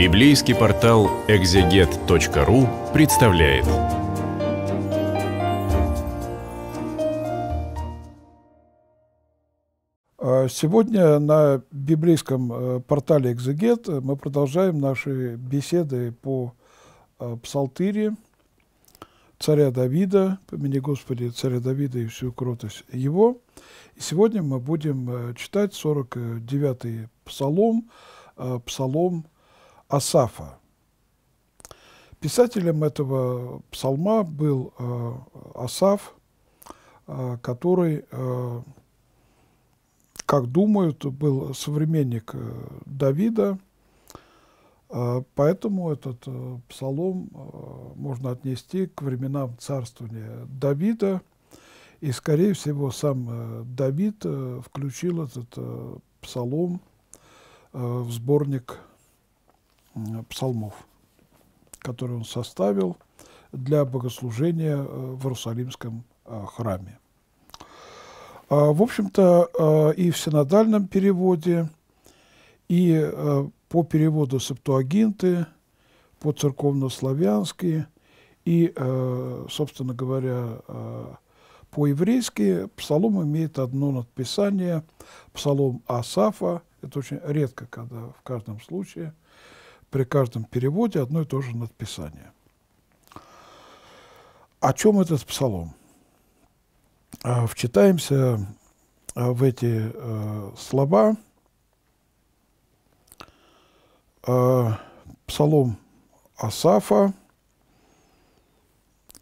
Библейский портал экзегет.ру представляет. А, сегодня на библейском э, портале «Экзегет» э, мы продолжаем наши беседы по э, псалтыре царя Давида, помяни Господи царя Давида и всю кротость его. И сегодня мы будем читать 49-й псалом, псалом Асафа. Писателем этого псалма был э, Асаф, э, который, э, как думают, был современник э, Давида, поэтому этот псалом можно отнести к временам царствования Давида, и, скорее всего, сам Давид включил этот псалом в сборник псалмов, которые он составил для богослужения э, в Иерусалимском э, храме. А, в общем-то, э, и в синодальном переводе, и по переводу Септуагинты, по церковнославянски, и, собственно говоря, по-еврейски псалом имеет одно надписание, псалом Асафа, это очень редко, когда в каждом случае – при каждом переводе одно и то же надписание. О чем этот псалом? А, вчитаемся а, в эти а, слова. Псалом Асафа.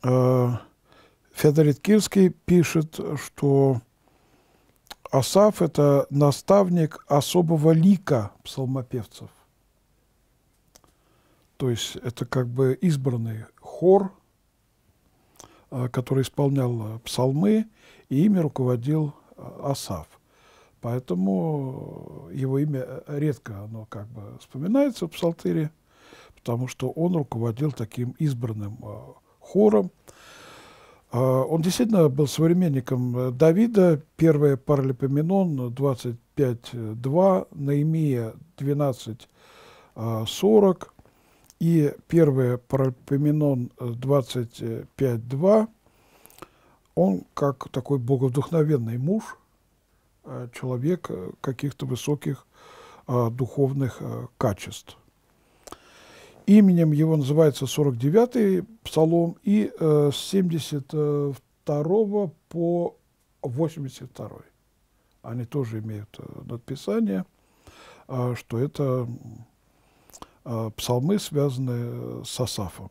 Феодорит Кирский пишет, что Асаф – это наставник особого лика псалмопевцев. То есть это как бы избранный хор, а, который исполнял а, псалмы, и ими руководил а, Асав. Поэтому э, его имя э, редко оно как бы вспоминается в псалтыре, потому что он руководил таким избранным хором. Он действительно был современником э, Давида, первое Паралипоменон 25.2, Наимия 12.40, и первое, Паральпоменон 25.2, э, он как такой богодухновенный муж, э, человек э, каких-то высоких духовных качеств. Именем его называется 49-й псалом и с 72 по 82 Они тоже имеют надписание, что это Э, псалмы, связанные э, с Асафом.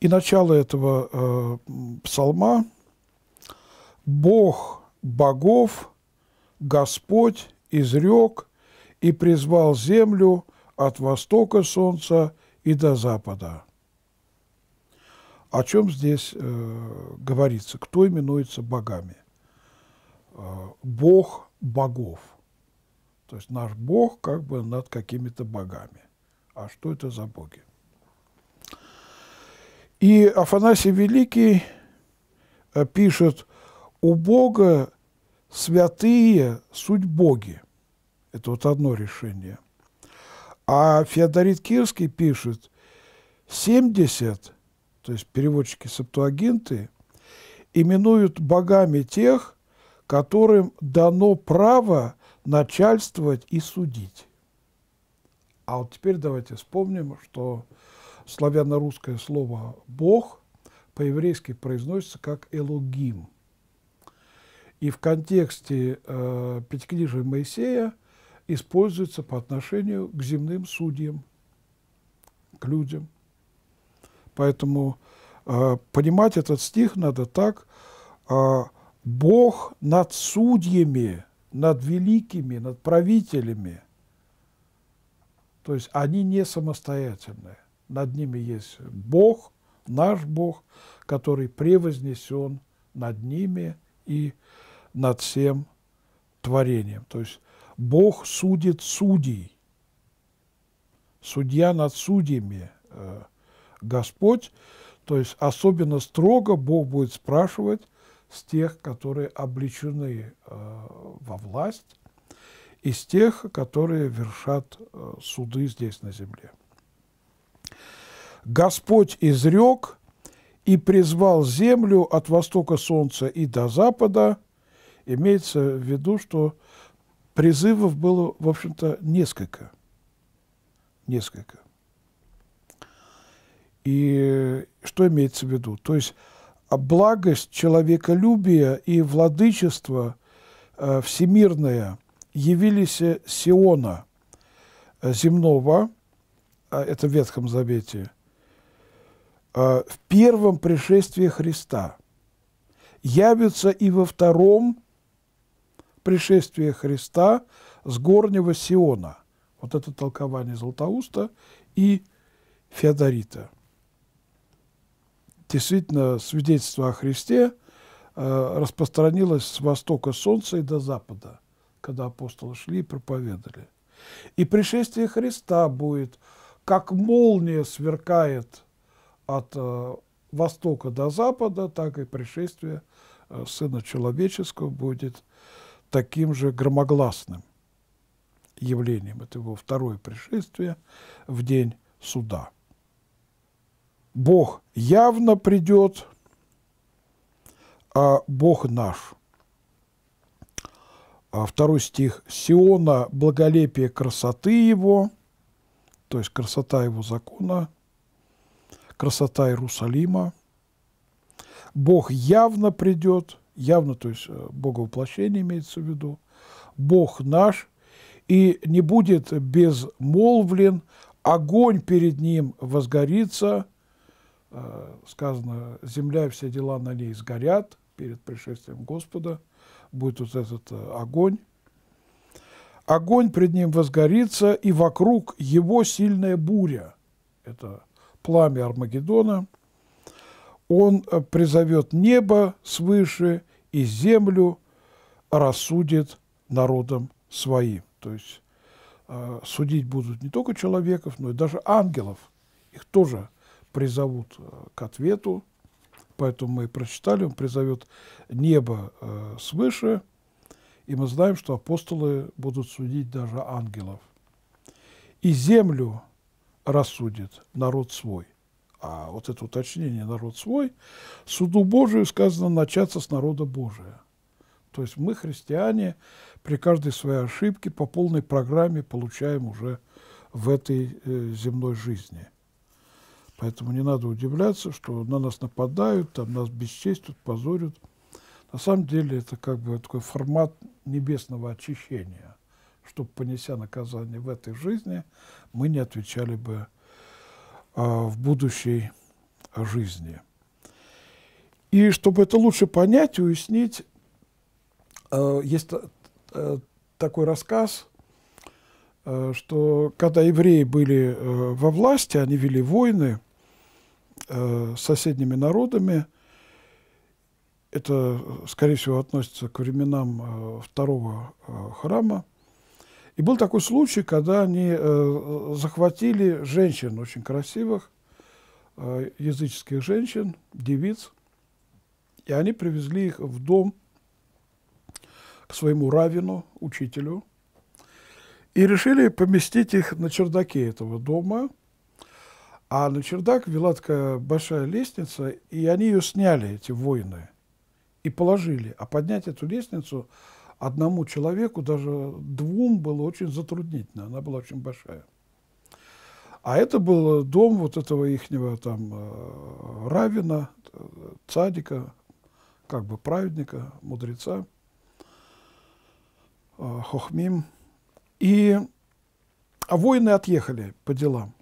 И начало этого э, псалма «Бог богов Господь изрек и призвал землю от востока солнца и до запада». О чем здесь э, говорится? Кто именуется богами? Э, Бог богов – то есть наш Бог как бы над какими-то богами. А что это за боги? И Афанасий Великий э, пишет, у Бога святые суть боги. Это вот одно решение. А Феодорит Кирский пишет, 70, то есть переводчики септуагинты, именуют богами тех, которым дано право начальствовать и судить. А вот теперь давайте вспомним, что славяно-русское слово «бог» по-еврейски произносится как «элогим». И в контексте э, Пятикнижия Моисея используется по отношению к земным судьям, к людям. Поэтому э, понимать этот стих надо так э, «Бог над судьями» над великими, над правителями. То есть они не самостоятельны. Над ними есть Бог, наш Бог, который превознесен над ними и над всем творением. То есть Бог судит судей, судья над судьями э, Господь. То есть особенно строго Бог будет спрашивать, с тех, которые обличены э, во власть, и с тех, которые вершат э, суды здесь на земле. Господь изрек и призвал землю от востока солнца и до запада. Имеется в виду, что призывов было, в общем-то, несколько. Несколько. И что имеется в виду? То есть а благость человеколюбия и владычество э, всемирное явились Сиона э, земного, а, это в Ветхом Завете, э, в первом пришествии Христа, явится и во втором пришествии Христа с горнего Сиона. Вот это толкование Златоуста и Феодорита действительно свидетельство о Христе э, распространилось с востока солнца и до запада, когда апостолы шли и проповедовали. И пришествие Христа будет, как молния сверкает от э, востока до запада, так и пришествие э, Сына Человеческого будет таким же громогласным явлением. Это его второе пришествие в день суда. Бог явно придет, а Бог наш. А второй стих. «Сиона благолепие красоты его», то есть красота его закона, красота Иерусалима. Бог явно придет, явно, то есть э, Бога воплощение имеется в виду, Бог наш, и не будет безмолвлен, огонь перед ним возгорится – Э, сказано, земля и все дела на ней сгорят перед пришествием Господа, будет вот этот э, огонь. Огонь пред ним возгорится, и вокруг его сильная буря. Это пламя Армагеддона. Он э, призовет небо свыше и землю рассудит народом своим. То есть судить будут не только человеков, но и даже ангелов. Их тоже призовут э, к ответу. Поэтому мы прочитали, он призовет небо э, свыше, и мы знаем, что апостолы будут судить даже ангелов. И землю рассудит народ свой. А вот это уточнение «народ свой» суду Божию сказано начаться с народа Божия. То есть мы, христиане, при каждой своей ошибке по полной программе получаем уже в этой э, земной жизни – Поэтому не надо удивляться, что на нас нападают, там нас бесчестят, позорят. На самом деле это как бы такой формат небесного очищения, чтобы, понеся наказание в этой жизни, мы не отвечали бы а, в будущей жизни. И чтобы это лучше понять и уяснить, а, есть а, такой рассказ, а, что когда евреи были а, во власти, они вели войны – э, соседними народами. Это, скорее всего, относится к временам э, второго э, храма. И был такой случай, когда они э, захватили женщин очень красивых, языческих женщин, девиц, и они привезли их в дом к своему равину, учителю, и решили поместить их на чердаке этого дома – а на чердак вела такая большая лестница, и они ее сняли, эти воины, и положили. А поднять эту лестницу одному человеку, даже двум, было очень затруднительно. Она была очень большая. А это был дом вот этого ихнего там э, равина, э, цадика, как бы праведника, мудреца, э, Хохмим. И а воины отъехали по делам.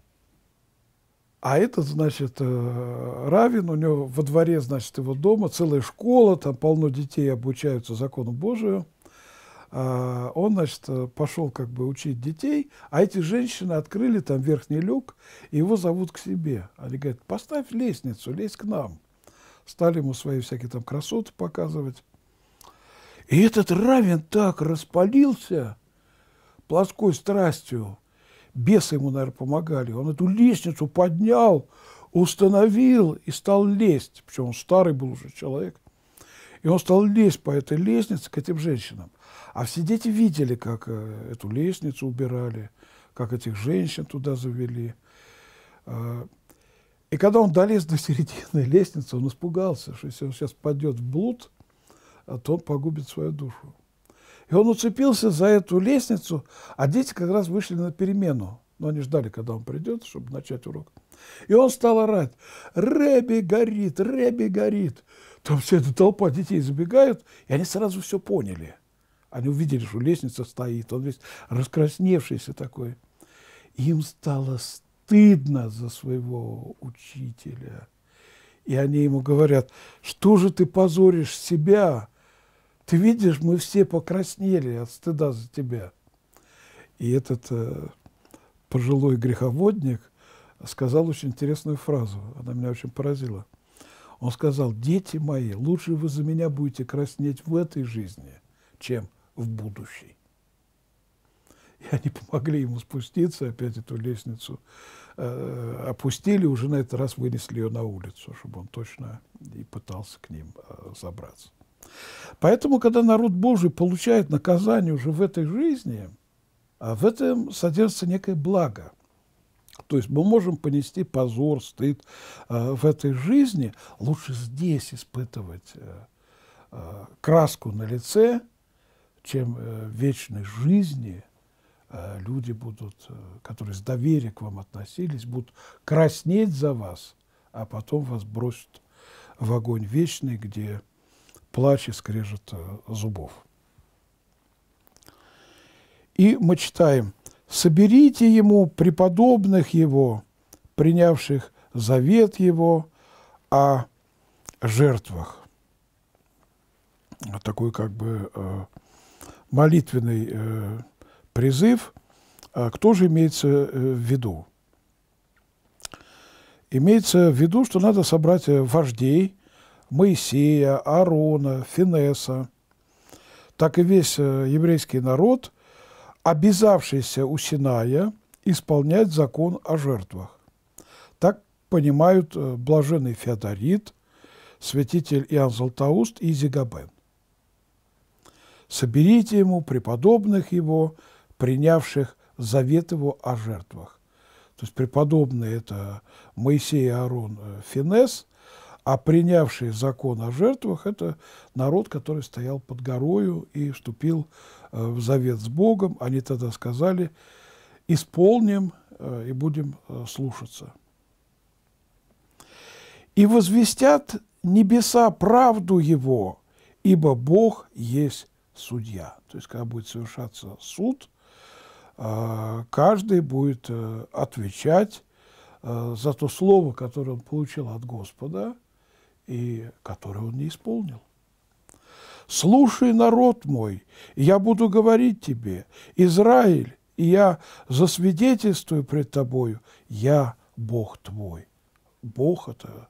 А этот, значит, э, Равин, у него во дворе, значит, его дома целая школа, там полно детей обучаются закону Божию. А, он, значит, э, пошел как бы учить детей, а эти женщины открыли там верхний люк, и его зовут к себе. Они говорят, поставь лестницу, лезь к нам. Стали ему свои всякие там красоты показывать. И этот Равин так распалился плоской страстью, бесы ему, наверное, помогали. Он эту лестницу поднял, установил и стал лезть. Причем он старый был уже человек. И он стал лезть по этой лестнице к этим женщинам. А все дети видели, как э, эту лестницу убирали, как этих женщин туда завели. А, и когда он долез до середины лестницы, он испугался, что если он сейчас падет в блуд, а то он погубит свою душу. И он уцепился за эту лестницу, а дети как раз вышли на перемену. Но они ждали, когда он придет, чтобы начать урок. И он стал орать. «Рэби горит! Рэби горит!» Там вся эта толпа детей забегает, и они сразу все поняли. Они увидели, что лестница стоит, он весь раскрасневшийся такой. Им стало стыдно за своего учителя. И они ему говорят, что же ты позоришь себя? Ты видишь, мы все покраснели от стыда за тебя. И этот э, пожилой греховодник сказал очень интересную фразу, она меня очень поразила. Он сказал, дети мои, лучше вы за меня будете краснеть в этой жизни, чем в будущей. И они помогли ему спуститься, опять эту лестницу э, опустили, уже на этот раз вынесли ее на улицу, чтобы он точно и пытался к ним э, забраться. Поэтому, когда народ Божий получает наказание уже в этой жизни, а в этом содержится некое благо. То есть мы можем понести позор, стыд э, в этой жизни. Лучше здесь испытывать э, э, краску на лице, чем в вечной жизни люди будут, которые с доверием к вам относились, будут краснеть за вас, а потом вас бросят в огонь вечный, где плач и скрежет э, зубов. И мы читаем, «Соберите ему преподобных его, принявших завет его о жертвах». Такой как бы э, молитвенный э, призыв. А кто же имеется в виду? Имеется в виду, что надо собрать вождей – Моисея, Аарона, Финеса, так и весь э, еврейский народ, обязавшийся у Синая исполнять закон о жертвах. Так понимают э, блаженный Феодорит, святитель Иоанн Златоуст и Зигабен. Соберите ему преподобных его, принявших завет его о жертвах. То есть преподобные – это Моисей, Аарон, э, Финес, а принявший закон о жертвах – это народ, который стоял под горою и вступил э, в завет с Богом. Они тогда сказали «исполним э, и будем э, слушаться». «И возвестят небеса правду его, ибо Бог есть судья». То есть, когда будет совершаться суд, каждый будет отвечать за то слово, которое он получил от Господа – и который он не исполнил. «Слушай, народ мой, я буду говорить тебе, Израиль, и я засвидетельствую пред тобою, я Бог твой». Бог – это,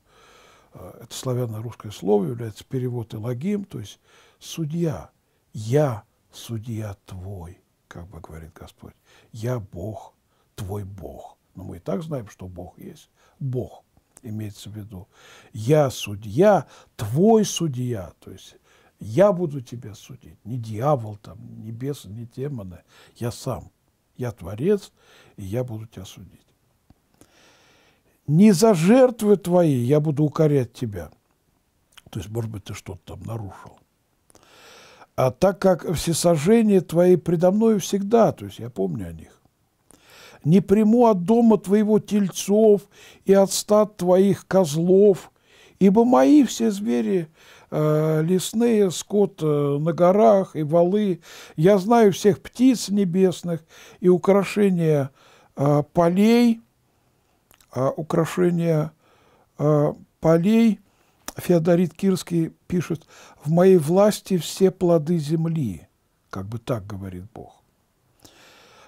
э, это славяно-русское слово, является перевод «элогим», то есть «судья». «Я судья твой», как бы говорит Господь. «Я Бог, твой Бог». Но мы и так знаем, что Бог есть. Бог – имеется в виду. Я судья, твой судья, то есть я буду тебя судить, не дьявол там, не бес не демоны, я сам, я творец, и я буду тебя судить. Не за жертвы твои я буду укорять тебя. То есть, может быть, ты что-то там нарушил. А так как все сожжения твои предо мною всегда, то есть я помню о них, не приму от дома твоего тельцов и от стад твоих козлов, ибо мои все звери э, лесные, скот э, на горах и валы, я знаю всех птиц небесных и украшения э, полей, э, украшения полей, Феодорит Кирский пишет, «В моей власти все плоды земли», как бы так говорит Бог.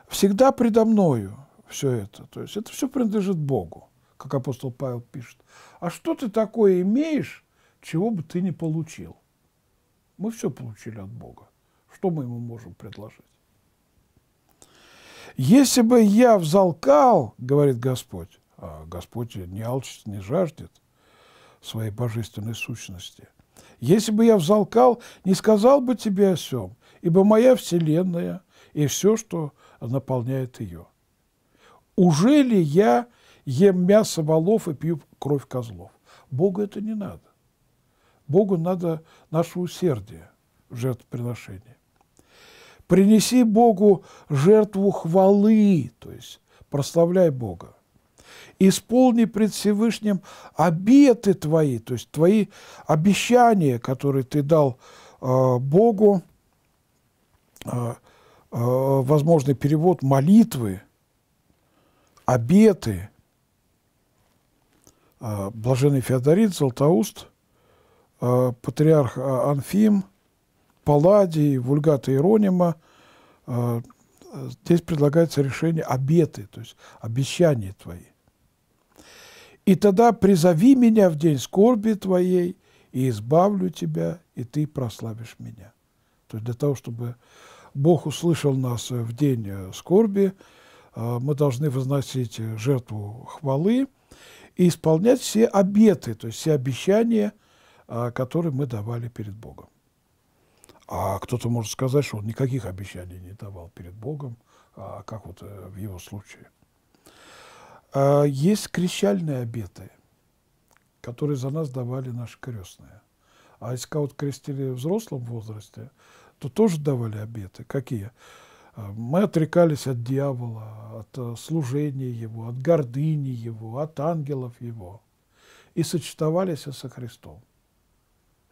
«Всегда предо мною все это. То есть это все принадлежит Богу, как апостол Павел пишет. А что ты такое имеешь, чего бы ты не получил? Мы все получили от Бога. Что мы ему можем предложить? Если бы я взалкал, говорит Господь, а Господь не алчит, не жаждет своей божественной сущности. Если бы я взалкал, не сказал бы тебе о сем, ибо моя вселенная и все, что наполняет ее – уже ли я ем мясо волов и пью кровь козлов? Богу это не надо. Богу надо наше усердие в жертвоприношении. Принеси Богу жертву хвалы, то есть прославляй Бога. Исполни пред Всевышним обеты твои, то есть твои обещания, которые ты дал э, Богу, э, э, возможный перевод молитвы – обеты а, блаженный Феодорит, Златоуст, а, патриарх а, Анфим, Палладий, Вульгата Иронима. Здесь предлагается решение обеты, то есть обещания твои. «И тогда призови меня в день скорби твоей, и избавлю тебя, и ты прославишь меня». То есть для того, чтобы Бог услышал нас э, в день э, скорби – Э, мы должны возносить жертву хвалы и исполнять все обеты, то есть все обещания, э, которые мы давали перед Богом. А кто-то может сказать, что он никаких обещаний не давал перед Богом, а как вот э, в его случае. Есть крещальные обеты, которые за нас давали наши крестные. А если кого-то крестили в взрослом возрасте, то тоже давали обеты. Какие? Какие? А, мы отрекались от дьявола, от э, служения его, от гордыни его, от ангелов его и сочетовались со Христом.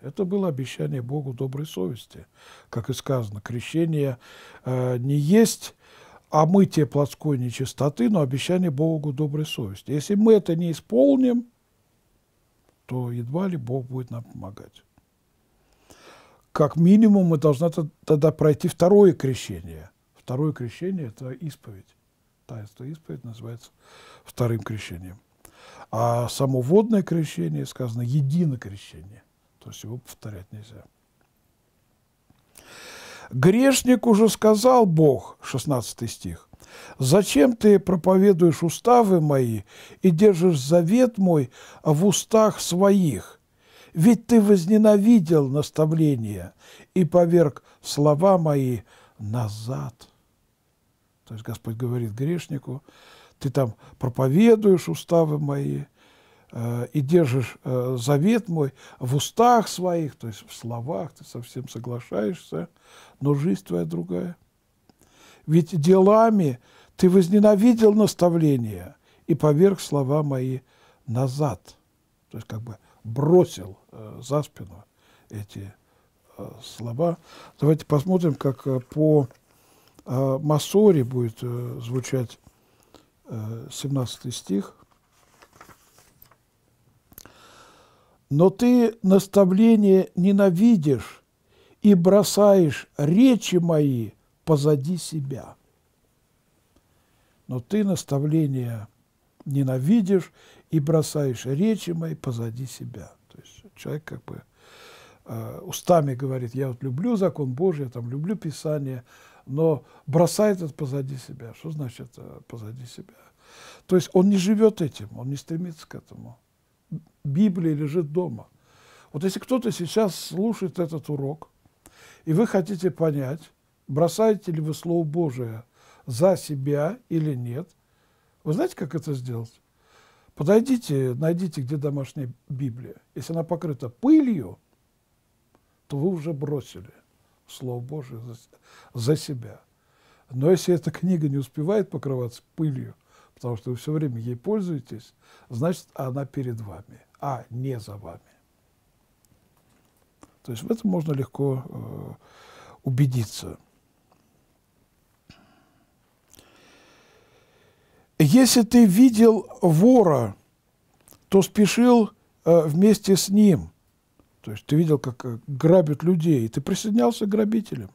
Это было обещание Богу доброй совести, как и сказано. Крещение э, не есть омытие а плотской нечистоты, но обещание Богу доброй совести. Если мы это не исполним, то едва ли Бог будет нам помогать. Как минимум мы должны тогда пройти второе крещение – Второе крещение – это исповедь. Таинство исповедь называется вторым крещением. А само водное крещение сказано крещение, То есть его повторять нельзя. Грешник уже сказал Бог, 16 стих, «Зачем ты проповедуешь уставы мои и держишь завет мой в устах своих? Ведь ты возненавидел наставление и поверг слова мои назад». То есть Господь говорит грешнику, ты там проповедуешь уставы мои э, и держишь э, завет мой в устах своих, то есть в словах, ты совсем соглашаешься, но жизнь твоя другая. Ведь делами ты возненавидел наставления и поверг слова мои назад. То есть как бы бросил э, за спину эти э, слова. Давайте посмотрим, как э, по а будет э, звучать 17 э, стих. Но ты наставление ненавидишь и бросаешь речи мои позади себя. Но ты наставление ненавидишь и бросаешь речи мои позади себя. То есть человек как бы э, устами говорит, я вот люблю закон Божий, я там люблю Писание, но бросает это позади себя. Что значит э, позади себя? То есть он не живет этим, он не стремится к этому. Библия лежит дома. Вот если кто-то сейчас слушает этот урок, и вы хотите понять, бросаете ли вы Слово Божие за себя или нет, вы знаете, как это сделать? Подойдите, найдите, где домашняя Библия. Если она покрыта пылью, то вы уже бросили – Слово Божие за, за себя. Но если эта книга не успевает покрываться пылью, потому что вы все время ей пользуетесь, значит, она перед вами, а не за вами. То есть в этом можно легко э, убедиться. Если ты видел вора, то спешил э, вместе с ним – то есть ты видел, как э, грабят людей, и ты присоединялся к грабителям.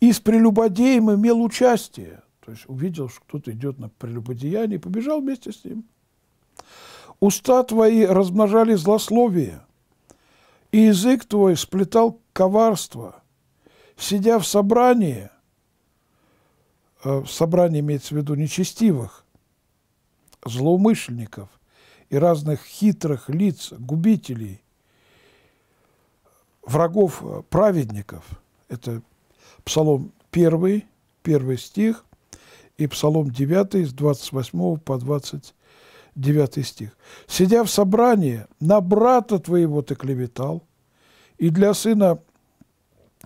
И с прелюбодеем имел участие. То есть увидел, что кто-то идет на прелюбодеяние, и побежал вместе с ним. Уста твои размножали злословие, и язык твой сплетал коварство. Сидя в собрании, э, в собрании имеется в виду нечестивых, злоумышленников, и разных хитрых лиц, губителей, врагов э, праведников. Это Псалом 1, 1 стих, и Псалом 9 с 28 по 29 стих. «Сидя в собрании, на брата твоего ты клеветал, и для сына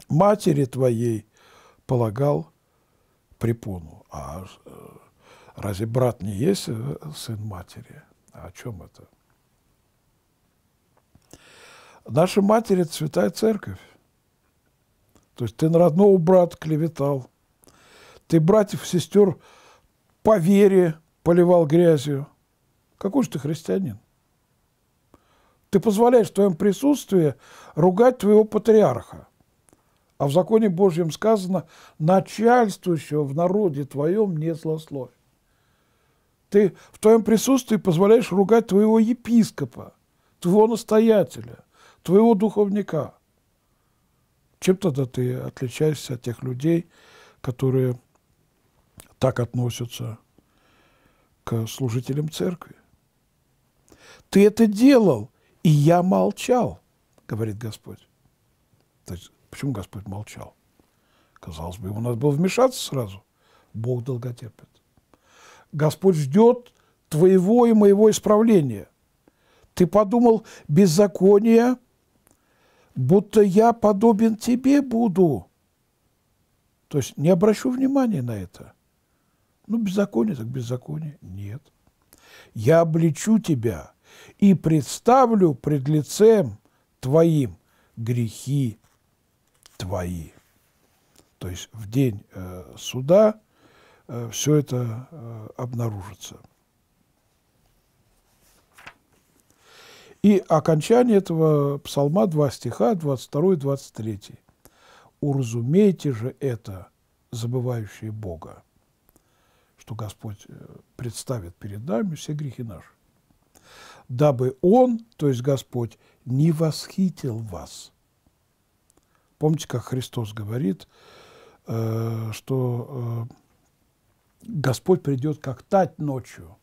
матери твоей полагал препону». А э, разве брат не есть э, сын матери? А о чем это? Наша матери – это святая церковь. То есть ты на родного брата клеветал, ты братьев, сестер по вере поливал грязью. Какой же ты христианин? Ты позволяешь в твоем присутствии ругать твоего патриарха. А в законе Божьем сказано, начальствующего в народе твоем не злословь. Ты в твоем присутствии позволяешь ругать твоего епископа, твоего настоятеля, твоего духовника. Чем тогда ты отличаешься от тех людей, которые так относятся к служителям церкви? Ты это делал, и я молчал, говорит Господь. То есть, почему Господь молчал? Казалось бы, ему надо было вмешаться сразу. Бог долготерпит. Господь ждет твоего и моего исправления. Ты подумал, беззаконие, будто я подобен тебе буду. То есть не обращу внимания на это. Ну, беззаконие так беззаконие. Нет. Я обличу тебя и представлю пред лицем твоим грехи твои. То есть в день э, суда Э, все это э, обнаружится. И окончание этого псалма, два стиха, 22 и 23. «Уразумейте же это, забывающие Бога, что Господь э, представит перед нами все грехи наши, дабы Он, то есть Господь, не восхитил вас». Помните, как Христос говорит, что Господь придет как тать ночью.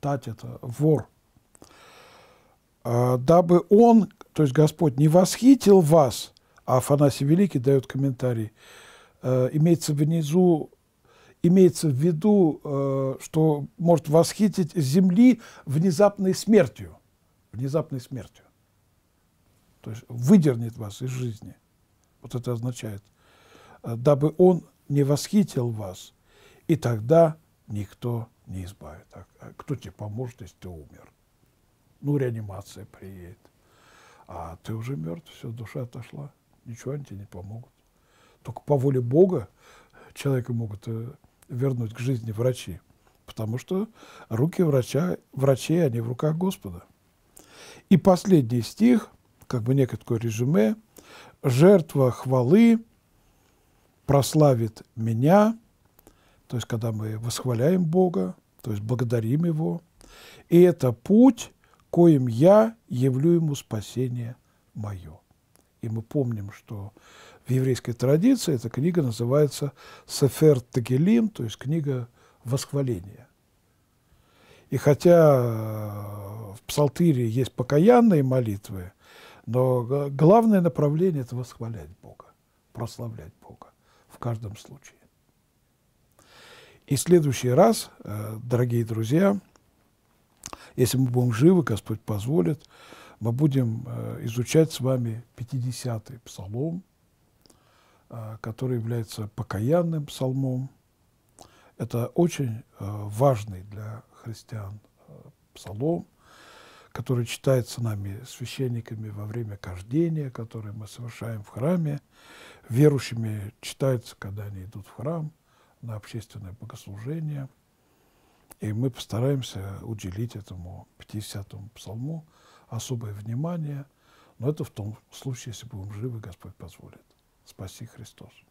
Тать – это вор. А, «Дабы он, то есть Господь, не восхитил вас», а Афанасий Великий дает комментарий, э, имеется внизу имеется в виду, э, что может восхитить земли внезапной смертью. Внезапной смертью. То есть выдернет вас из жизни. Вот это означает. Э, дабы он не восхитил вас – и тогда никто не избавит. А, а кто тебе поможет, если ты умер? Ну, реанимация приедет. А ты уже мертв, все, душа отошла. Ничего они тебе не помогут. Только по воле Бога человека могут э, вернуть к жизни врачи. Потому что руки врача, врачей, они в руках Господа. И последний стих, как бы некое такое резюме. «Жертва хвалы прославит меня, то есть когда мы восхваляем Бога, то есть благодарим Его. И это путь, коим я явлю Ему спасение мое. И мы помним, что в еврейской традиции эта книга называется «Сефер Тагелим», то есть книга восхваления. И хотя э, в Псалтире есть покаянные молитвы, но главное направление – это восхвалять Бога, прославлять Бога в каждом случае. И в следующий раз, э, дорогие друзья, если мы будем живы, Господь позволит, мы будем э, изучать с вами 50-й псалом, э, который является покаянным псалмом. Это очень важный для христиан псалом, который читается нами священниками во время кождения, которое мы совершаем в храме, верующими читается, когда они идут в храм – на общественное богослужение. И мы постараемся уделить этому 50-му псалму особое внимание, но это в том случае, если будем живы, Господь позволит. Спаси Христос.